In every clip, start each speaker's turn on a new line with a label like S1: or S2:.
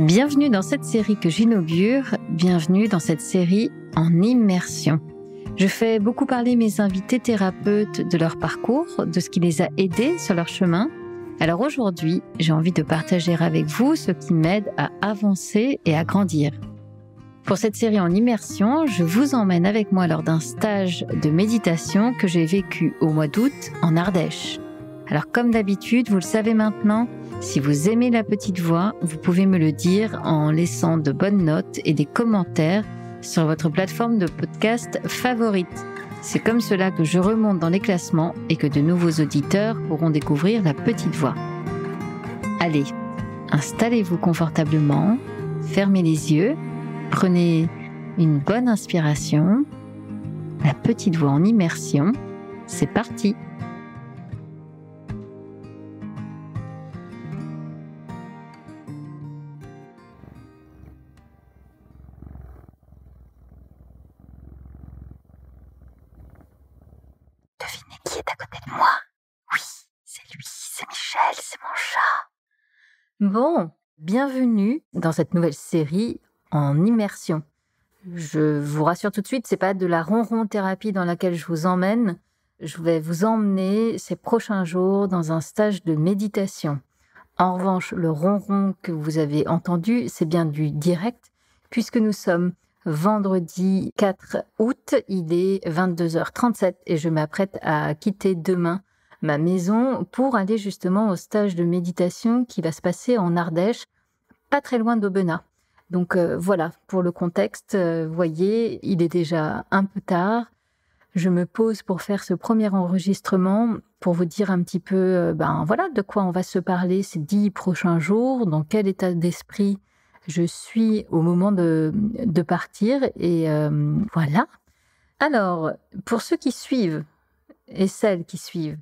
S1: Bienvenue dans cette série que j'inaugure, bienvenue dans cette série en immersion. Je fais beaucoup parler mes invités thérapeutes de leur parcours, de ce qui les a aidés sur leur chemin. Alors aujourd'hui, j'ai envie de partager avec vous ce qui m'aide à avancer et à grandir. Pour cette série en immersion, je vous emmène avec moi lors d'un stage de méditation que j'ai vécu au mois d'août en Ardèche. Alors comme d'habitude, vous le savez maintenant, si vous aimez la petite voix, vous pouvez me le dire en laissant de bonnes notes et des commentaires sur votre plateforme de podcast favorite. C'est comme cela que je remonte dans les classements et que de nouveaux auditeurs pourront découvrir la petite voix. Allez, installez-vous confortablement, fermez les yeux, prenez une bonne inspiration, la petite voix en immersion. C'est parti Bon, bienvenue dans cette nouvelle série en immersion. Je vous rassure tout de suite, c'est pas de la ronron thérapie dans laquelle je vous emmène. Je vais vous emmener ces prochains jours dans un stage de méditation. En revanche, le ronron que vous avez entendu, c'est bien du direct, puisque nous sommes vendredi 4 août, il est 22h37 et je m'apprête à quitter demain ma maison pour aller justement au stage de méditation qui va se passer en Ardèche, pas très loin d'Aubenas. Donc euh, voilà, pour le contexte, euh, vous voyez, il est déjà un peu tard. Je me pose pour faire ce premier enregistrement pour vous dire un petit peu, euh, ben voilà, de quoi on va se parler ces dix prochains jours, dans quel état d'esprit je suis au moment de partir. Et voilà. Alors, pour ceux qui suivent et celles qui suivent,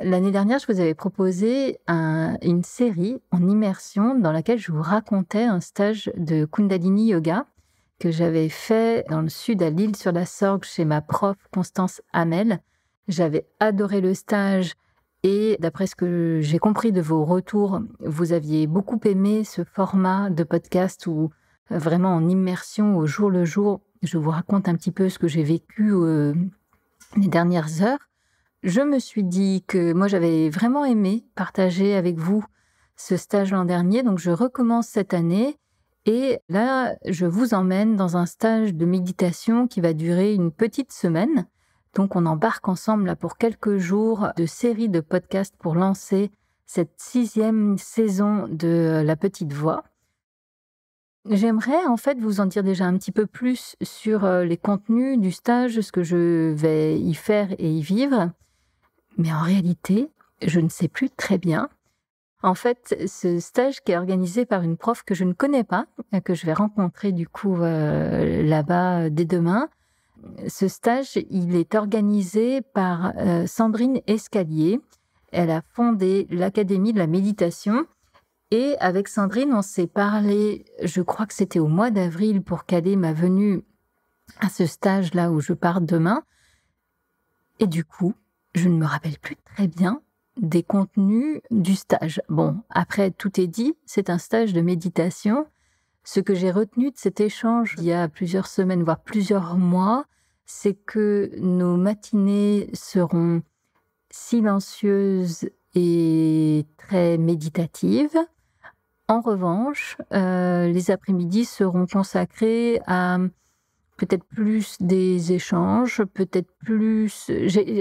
S1: l'année dernière, je vous avais proposé une série en immersion dans laquelle je vous racontais un stage de Kundalini Yoga que j'avais fait dans le sud à Lille sur la Sorgue chez ma prof Constance Hamel. J'avais adoré le stage et d'après ce que j'ai compris de vos retours, vous aviez beaucoup aimé ce format de podcast où vraiment en immersion au jour le jour, je vous raconte un petit peu ce que j'ai vécu euh, les dernières heures je me suis dit que moi j'avais vraiment aimé partager avec vous ce stage l'an dernier, donc je recommence cette année. Et là, je vous emmène dans un stage de méditation qui va durer une petite semaine. Donc on embarque ensemble là pour quelques jours de série de podcasts pour lancer cette sixième saison de La Petite Voix. J'aimerais en fait vous en dire déjà un petit peu plus sur euh, les contenus du stage, ce que je vais y faire et y vivre. Mais en réalité, je ne sais plus très bien. En fait, ce stage qui est organisé par une prof que je ne connais pas, euh, que je vais rencontrer du coup euh, là-bas euh, dès demain, ce stage, il est organisé par Sandrine Escalier. Elle a fondé l'Académie de la méditation. Et avec Sandrine, on s'est parlé, je crois que c'était au mois d'avril pour caler ma venue à ce stage là où je pars demain. Et du coup, je ne me rappelle plus très bien des contenus du stage. Bon, après, tout est dit, c'est un stage de méditation. Ce que j'ai retenu de cet échange il y a plusieurs semaines, voire plusieurs mois, c'est que nos matinées seront silencieuses et très méditatives. En revanche, euh, les après-midi seront consacrés à peut-être plus des échanges, peut-être plus.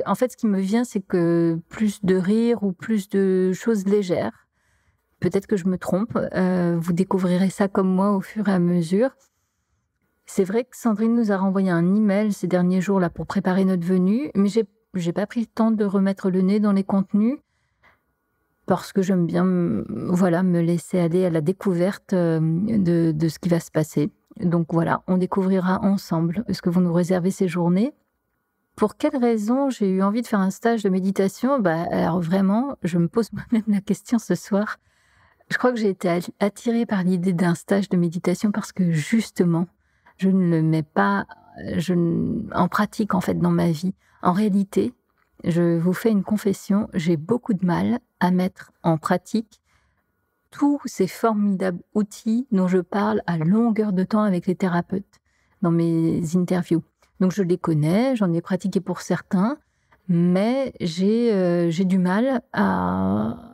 S1: En fait, ce qui me vient, c'est que plus de rire ou plus de choses légères. Peut-être que je me trompe. Euh, vous découvrirez ça comme moi au fur et à mesure. C'est vrai que Sandrine nous a renvoyé un email ces derniers jours là pour préparer notre venue, mais j'ai pas pris le temps de remettre le nez dans les contenus parce que j'aime bien voilà me laisser aller à la découverte euh, de ce qui va se passer. Donc voilà, on découvrira ensemble ce que vous nous réservez ces journées. Pour quelle raison j'ai eu envie de faire un stage de méditation bah, Alors vraiment, je me pose moi-même la question ce soir. Je crois que j'ai été attirée par l'idée d'un stage de méditation parce que justement, je ne le mets pas je, en pratique en fait dans ma vie. En réalité, je vous fais une confession, j'ai beaucoup de mal à mettre en pratique tous ces formidables outils dont je parle à longueur de temps avec les thérapeutes dans mes interviews. Donc je les connais, j'en ai pratiqué pour certains, mais j'ai euh, du mal à,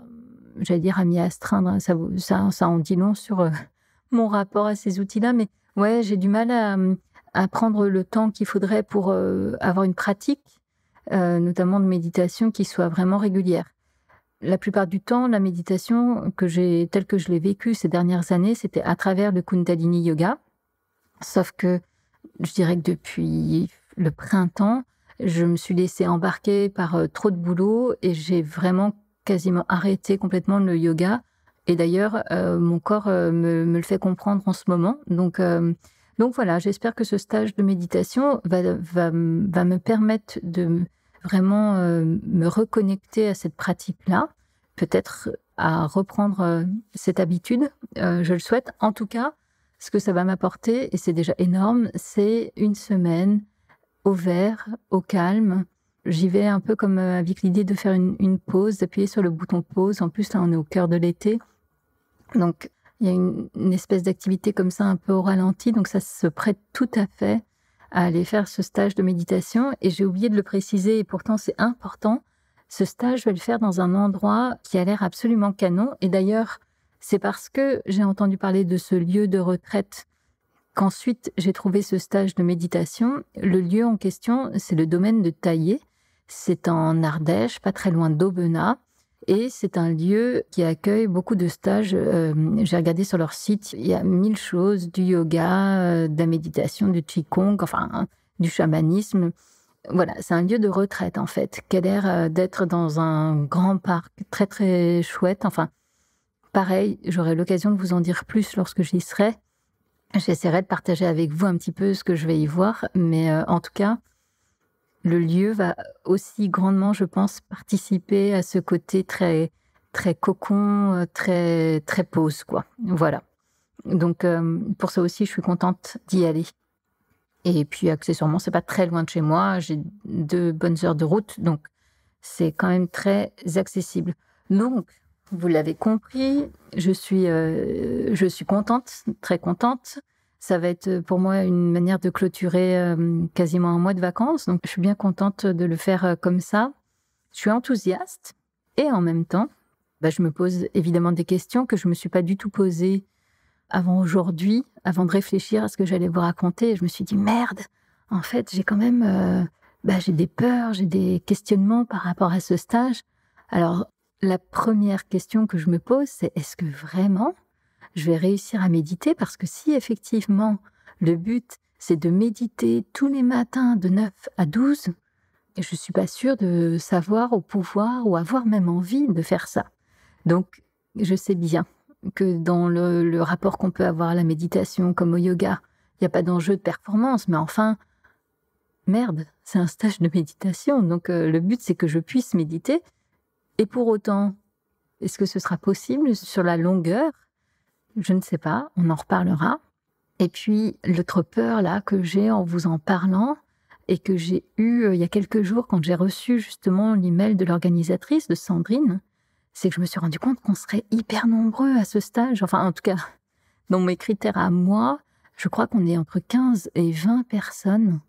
S1: j'allais dire, à m'y astreindre. Ça, ça, en dit long sur euh, mon rapport à ces outils-là, mais ouais, j'ai du mal à, prendre le temps qu'il faudrait pour euh, avoir une pratique, notamment de méditation, qui soit vraiment régulière. La plupart du temps, la méditation que j'ai, telle que je l'ai vécue ces dernières années, c'était à travers le Kundalini Yoga. Sauf que je dirais que depuis le printemps, je me suis laissée embarquer par euh, trop de boulot et j'ai vraiment quasiment arrêté complètement le yoga. Et d'ailleurs, euh, mon corps euh, me, le fait comprendre en ce moment. Donc, voilà, j'espère que ce stage de méditation va me permettre de, vraiment euh, me reconnecter à cette pratique-là, peut-être à reprendre euh, cette habitude, euh, je le souhaite. En tout cas, ce que ça va m'apporter, et c'est déjà énorme, c'est une semaine au vert, au calme. J'y vais un peu comme avec l'idée de faire une, pause, d'appuyer sur le bouton pause. En plus, là, on est au cœur de l'été. Donc, il y a une espèce d'activité comme ça un peu au ralenti. Donc, ça se prête tout à fait à aller faire ce stage de méditation. Et j'ai oublié de le préciser, et pourtant c'est important. Ce stage, je vais le faire dans un endroit qui a l'air absolument canon. Et d'ailleurs, c'est parce que j'ai entendu parler de ce lieu de retraite qu'ensuite j'ai trouvé ce stage de méditation. Le lieu en question, c'est le domaine de Taillé. C'est en Ardèche, pas très loin d'Aubenas. Et c'est un lieu qui accueille beaucoup de stages. Euh, j'ai regardé sur leur site, il y a mille choses, du yoga, euh, de la méditation, du qigong, enfin, hein, du chamanisme. Voilà, c'est un lieu de retraite en fait, qui a l'air euh, d'être dans un grand parc très très chouette. Enfin, pareil, j'aurai l'occasion de vous en dire plus lorsque j'y serai. J'essaierai de partager avec vous un petit peu ce que je vais y voir, mais en tout cas, le lieu va aussi grandement, je pense, participer à ce côté très très cocon, euh, très très pose quoi. Voilà. Donc euh, pour ça aussi, je suis contente d'y aller. Et puis accessoirement, c'est pas très loin de chez moi. J'ai deux bonnes heures de route, donc c'est quand même très accessible. Donc vous l'avez compris, je suis euh, je suis contente, très contente ça va être euh, pour moi une manière de clôturer euh, quasiment un mois de vacances. Donc, je suis bien contente de le faire euh, comme ça. Je suis enthousiaste et en même temps, bah, je me pose évidemment des questions que je ne me suis pas du tout posées avant aujourd'hui, avant de réfléchir à ce que j'allais vous raconter. Je me suis dit, merde, en fait, j'ai quand même bah, j'ai des peurs, j'ai des questionnements par rapport à ce stage. Alors, la première question que je me pose, c'est est-ce que vraiment je vais réussir à méditer parce que si effectivement le but c'est de méditer tous les matins de 9 à 12, je ne suis pas sûre de savoir ou pouvoir ou avoir même envie de faire ça. Donc je sais bien que dans le, rapport qu'on peut avoir à la méditation comme au yoga, il n'y a pas d'enjeu de performance, mais enfin, merde, c'est un stage de méditation, donc euh, le but c'est que je puisse méditer. Et pour autant, est-ce que ce sera possible sur la longueur je ne sais pas, on en reparlera. Et puis l'autre peur là que j'ai en vous en parlant et que j'ai eu euh, il y a quelques jours quand j'ai reçu justement l'email de l'organisatrice de Sandrine, c'est que je me suis rendu compte qu'on serait hyper nombreux à ce stage. Enfin, en tout cas, dans mes critères à moi, je crois qu'on est entre 15 et 20 personnes.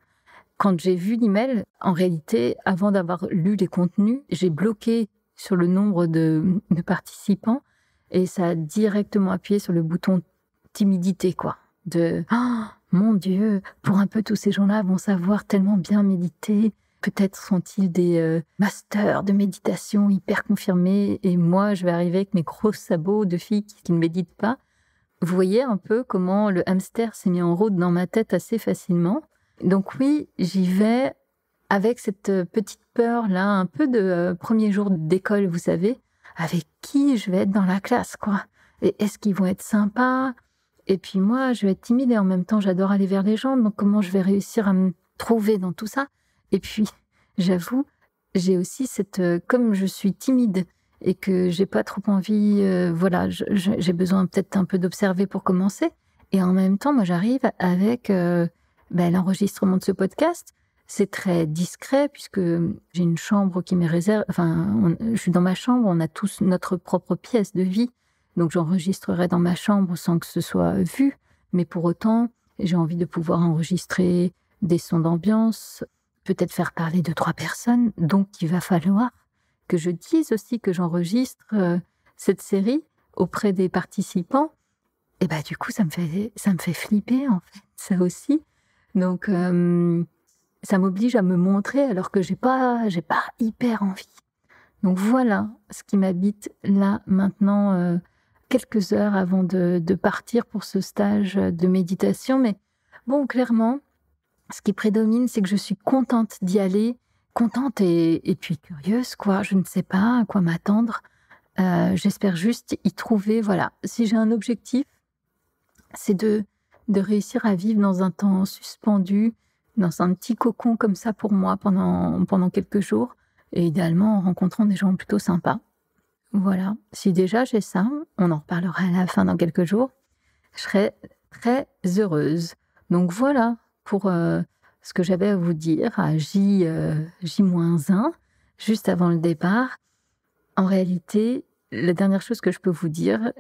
S1: Quand j'ai vu l'email, en réalité, avant d'avoir lu les contenus, j'ai bloqué sur le nombre de participants et ça a directement appuyé sur le bouton timidité, quoi. De oh, mon Dieu, pour un peu tous ces gens-là vont savoir tellement bien méditer. Peut-être sont-ils des euh, masters de méditation hyper confirmés et moi je vais arriver avec mes gros sabots de filles qui, ne méditent pas. Vous voyez un peu comment le hamster s'est mis en route dans ma tête assez facilement. Donc oui, j'y vais avec cette petite peur là, un peu de euh, premier jour d'école, vous savez, avec qui je vais être dans la classe, quoi. Et est-ce qu'ils vont être sympas Et puis moi, je vais être timide et en même temps, j'adore aller vers les gens. Donc comment je vais réussir à me trouver dans tout ça Et puis, j'avoue, j'ai aussi cette euh, comme je suis timide et que j'ai pas trop envie, euh, voilà, j'ai besoin peut-être un peu d'observer pour commencer. Et en même temps, moi, j'arrive avec euh, ben, l'enregistrement de ce podcast c'est très discret puisque j'ai une chambre qui m'est réserve. Enfin, je suis dans ma chambre, on a tous notre propre pièce de vie. Donc j'enregistrerai dans ma chambre sans que ce soit vu. Mais pour autant, j'ai envie de pouvoir enregistrer des sons d'ambiance, peut-être faire parler deux, trois personnes. Donc il va falloir que je dise aussi que j'enregistre euh, cette série auprès des participants. Et bah du coup, ça me fait, ça me fait flipper en fait, ça aussi. Donc euh, ça m'oblige à me montrer alors que j'ai pas, j'ai pas hyper envie. Donc voilà ce qui m'habite là maintenant, euh, quelques heures avant de, partir pour ce stage de méditation. Mais bon, clairement, ce qui prédomine, c'est que je suis contente d'y aller, contente et, puis curieuse, quoi. Je ne sais pas à quoi m'attendre. Euh, j'espère juste y trouver, voilà. Si j'ai un objectif, c'est de, de réussir à vivre dans un temps suspendu, dans un petit cocon comme ça pour moi pendant, pendant quelques jours, et idéalement en rencontrant des gens plutôt sympas. Voilà, si déjà j'ai ça, on en reparlera à la fin dans quelques jours, je serai très heureuse. Donc voilà pour euh, ce que j'avais à vous dire à J, 1 euh, juste avant le départ. En réalité, la dernière chose que je peux vous dire,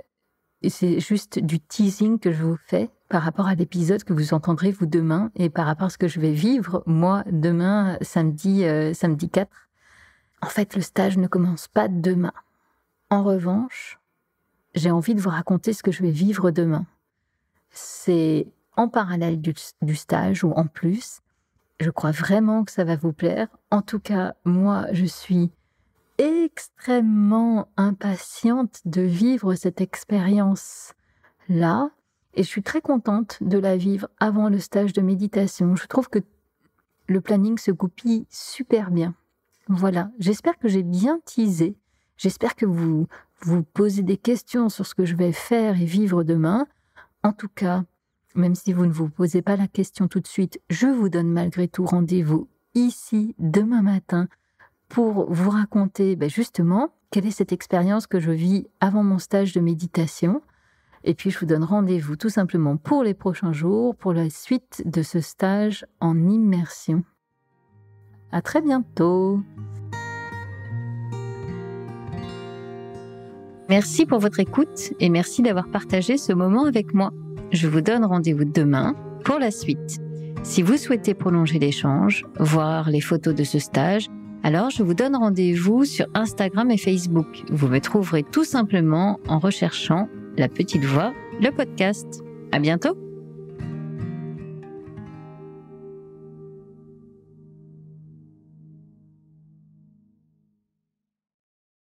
S1: c'est juste du teasing que je vous fais, par rapport à l'épisode que vous entendrez vous demain et par rapport à ce que je vais vivre moi demain samedi euh, samedi 4. En fait, le stage ne commence pas demain. En revanche, j'ai envie de vous raconter ce que je vais vivre demain. C'est en parallèle du stage ou en plus. Je crois vraiment que ça va vous plaire. En tout cas, moi, je suis extrêmement impatiente de vivre cette expérience là et je suis très contente de la vivre avant le stage de méditation. Je trouve que le planning se goupille super bien. Voilà, j'espère que j'ai bien teasé. J'espère que vous vous posez des questions sur ce que je vais faire et vivre demain. En tout cas, même si vous ne vous posez pas la question tout de suite, je vous donne malgré tout rendez-vous ici demain matin pour vous raconter ben, justement quelle est cette expérience que je vis avant mon stage de méditation et puis, je vous donne rendez-vous tout simplement pour les prochains jours, pour la suite de ce stage en immersion. À très bientôt! Merci pour votre écoute et merci d'avoir partagé ce moment avec moi. Je vous donne rendez-vous demain pour la suite. Si vous souhaitez prolonger l'échange, voir les photos de ce stage, alors je vous donne rendez-vous sur Instagram et Facebook. Vous me trouverez tout simplement en recherchant la Petite Voix, le podcast. À bientôt!